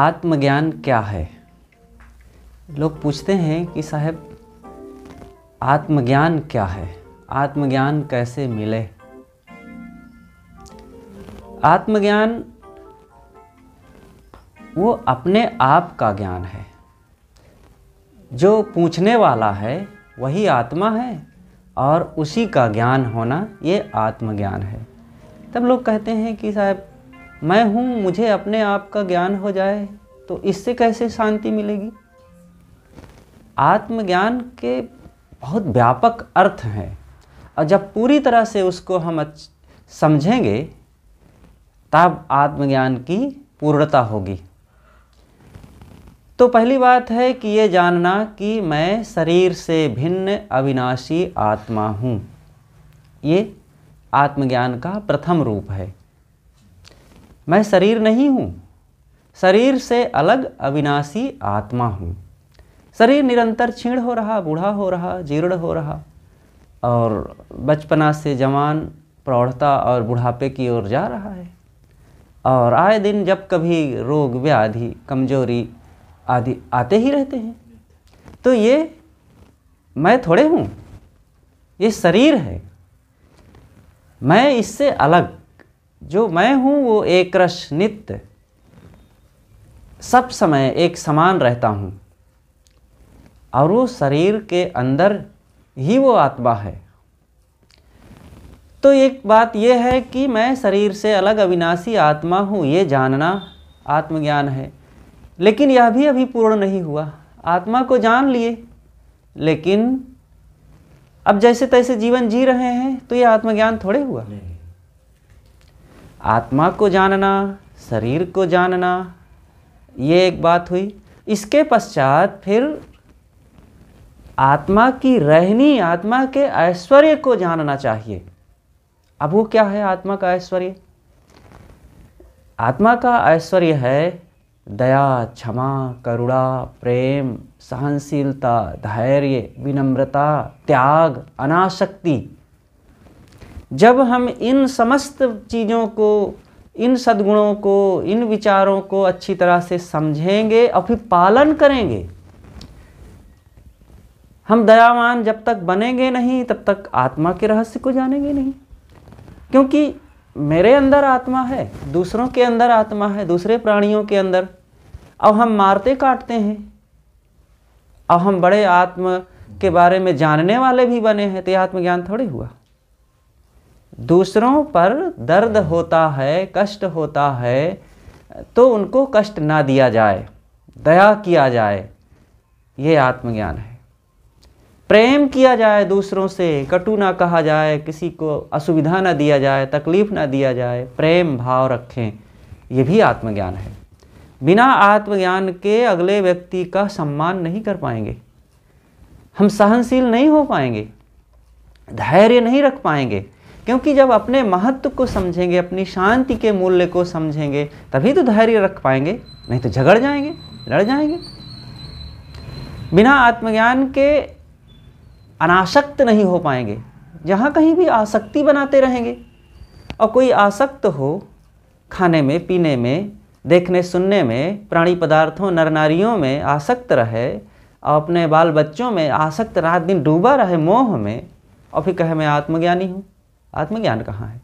आत्मज्ञान क्या है लोग पूछते हैं कि साहब आत्मज्ञान क्या है आत्मज्ञान कैसे मिले आत्मज्ञान वो अपने आप का ज्ञान है जो पूछने वाला है वही आत्मा है और उसी का ज्ञान होना ये आत्मज्ञान है तब लोग कहते हैं कि साहब मैं हूँ मुझे अपने आप का ज्ञान हो जाए तो इससे कैसे शांति मिलेगी आत्मज्ञान के बहुत व्यापक अर्थ हैं और जब पूरी तरह से उसको हम समझेंगे तब आत्मज्ञान की पूर्णता होगी तो पहली बात है कि ये जानना कि मैं शरीर से भिन्न अविनाशी आत्मा हूँ ये आत्मज्ञान का प्रथम रूप है मैं शरीर नहीं हूँ शरीर से अलग अविनाशी आत्मा हूँ शरीर निरंतर छीण हो रहा बूढ़ा हो रहा जीर्ण हो रहा और बचपना से जवान प्रौढ़ता और बुढ़ापे की ओर जा रहा है और आए दिन जब कभी रोग व्याधि कमजोरी आदि आते ही रहते हैं तो ये मैं थोड़े हूँ ये शरीर है मैं इससे अलग जो मैं हूँ वो एक रस नित्य सब समय एक समान रहता हूँ और वो शरीर के अंदर ही वो आत्मा है तो एक बात यह है कि मैं शरीर से अलग अविनाशी आत्मा हूँ ये जानना आत्मज्ञान है लेकिन यह भी अभी पूर्ण नहीं हुआ आत्मा को जान लिए लेकिन अब जैसे तैसे जीवन जी रहे हैं तो यह आत्मज्ञान थोड़े हुआ आत्मा को जानना शरीर को जानना ये एक बात हुई इसके पश्चात फिर आत्मा की रहनी आत्मा के ऐश्वर्य को जानना चाहिए अब वो क्या है आत्मा का ऐश्वर्य आत्मा का ऐश्वर्य है दया क्षमा करुणा प्रेम सहनशीलता धैर्य विनम्रता त्याग अनाशक्ति जब हम इन समस्त चीज़ों को इन सद्गुणों को इन विचारों को अच्छी तरह से समझेंगे और फिर पालन करेंगे हम दयावान जब तक बनेंगे नहीं तब तक आत्मा के रहस्य को जानेंगे नहीं क्योंकि मेरे अंदर आत्मा है दूसरों के अंदर आत्मा है दूसरे प्राणियों के अंदर अब हम मारते काटते हैं अब हम बड़े आत्म के बारे में जानने वाले भी बने हैं तो यह आत्मज्ञान थोड़ी हुआ दूसरों पर दर्द होता है कष्ट होता है तो उनको कष्ट ना दिया जाए दया किया जाए ये आत्मज्ञान है प्रेम किया जाए दूसरों से कटु ना कहा जाए किसी को असुविधा ना दिया जाए तकलीफ़ ना दिया जाए प्रेम भाव रखें ये भी आत्मज्ञान है बिना आत्मज्ञान के अगले व्यक्ति का सम्मान नहीं कर पाएंगे हम सहनशील नहीं हो पाएंगे धैर्य नहीं रख पाएंगे क्योंकि जब अपने महत्व को समझेंगे अपनी शांति के मूल्य को समझेंगे तभी तो धैर्य रख पाएंगे नहीं तो झगड़ जाएंगे लड़ जाएंगे बिना आत्मज्ञान के अनासक्त नहीं हो पाएंगे जहाँ कहीं भी आसक्ति बनाते रहेंगे और कोई आसक्त हो खाने में पीने में देखने सुनने में प्राणी पदार्थों नर नारियों में आसक्त रहे और अपने बाल बच्चों में आसक्त रात दिन डूबा रहे मोह में और फिर कहे मैं आत्मज्ञानी हूँ आत्मज्ञान कहाँ है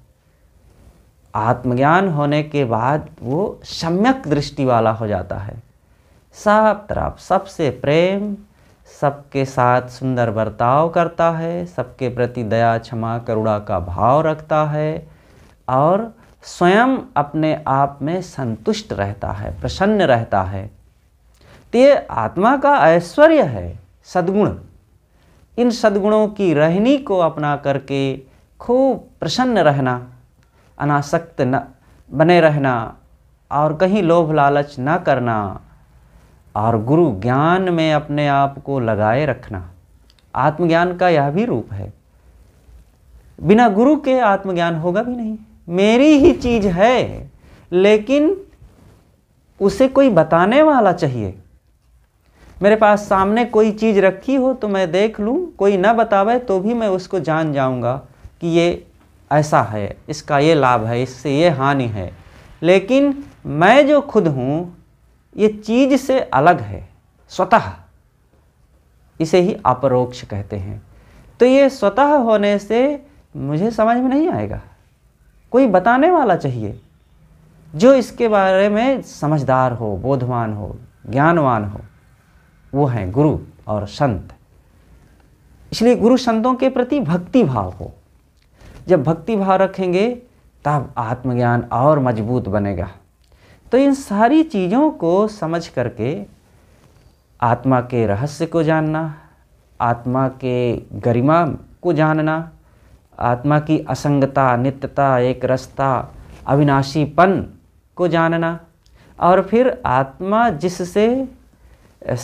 आत्मज्ञान होने के बाद वो सम्यक दृष्टि वाला हो जाता है सब तरफ सबसे प्रेम सबके साथ सुंदर बर्ताव करता है सबके प्रति दया क्षमा करुणा का भाव रखता है और स्वयं अपने आप में संतुष्ट रहता है प्रसन्न रहता है तो ये आत्मा का ऐश्वर्य है सद्गुण इन सद्गुणों की रहनी को अपना करके खूब प्रसन्न रहना अनासक्त न बने रहना और कहीं लोभ लालच ना करना और गुरु ज्ञान में अपने आप को लगाए रखना आत्मज्ञान का यह भी रूप है बिना गुरु के आत्मज्ञान होगा भी नहीं मेरी ही चीज़ है लेकिन उसे कोई बताने वाला चाहिए मेरे पास सामने कोई चीज़ रखी हो तो मैं देख लूँ कोई ना बतावे तो भी मैं उसको जान जाऊँगा कि ये ऐसा है इसका ये लाभ है इससे ये हानि है लेकिन मैं जो खुद हूँ ये चीज़ से अलग है स्वतः इसे ही अपरोक्ष कहते हैं तो ये स्वतः होने से मुझे समझ में नहीं आएगा कोई बताने वाला चाहिए जो इसके बारे में समझदार हो बोधवान हो ज्ञानवान हो वो हैं गुरु और संत इसलिए गुरु संतों के प्रति भक्ति भाव हो जब भक्ति भाव रखेंगे तब आत्मज्ञान और मजबूत बनेगा तो इन सारी चीज़ों को समझ करके आत्मा के रहस्य को जानना आत्मा के गरिमा को जानना आत्मा की असंगता नित्यता एक रसता अविनाशीपन को जानना और फिर आत्मा जिससे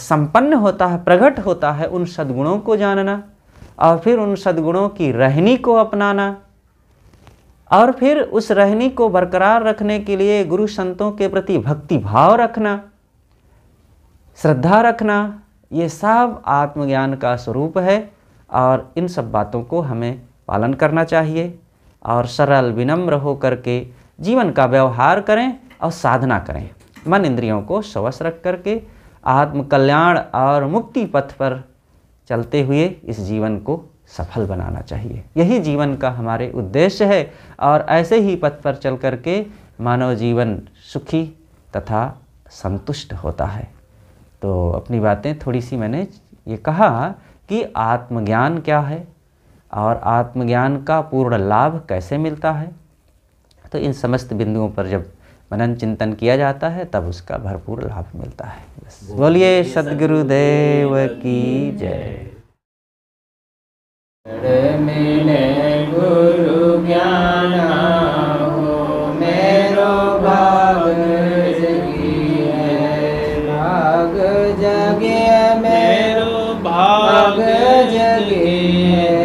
संपन्न होता है प्रकट होता है उन सद्गुणों को जानना और फिर उन सद्गुणों की रहनी को अपनाना और फिर उस रहनी को बरकरार रखने के लिए गुरु संतों के प्रति भक्ति भाव रखना श्रद्धा रखना ये सब आत्मज्ञान का स्वरूप है और इन सब बातों को हमें पालन करना चाहिए और सरल विनम्र हो करके जीवन का व्यवहार करें और साधना करें मन इंद्रियों को स्वस्थ रख करके आत्मकल्याण और मुक्ति पथ पर चलते हुए इस जीवन को सफल बनाना चाहिए यही जीवन का हमारे उद्देश्य है और ऐसे ही पथ पर चल करके मानव जीवन सुखी तथा संतुष्ट होता है तो अपनी बातें थोड़ी सी मैंने ये कहा कि आत्मज्ञान क्या है और आत्मज्ञान का पूर्ण लाभ कैसे मिलता है तो इन समस्त बिंदुओं पर जब मनन चिंतन किया जाता है तब उसका भरपूर लाभ मिलता है बस बोलिए सदगुरुदेव की जय मिले गुरु ज्ञान हो मेरो भाग जगी है भाग जगे मेरो भाग जगी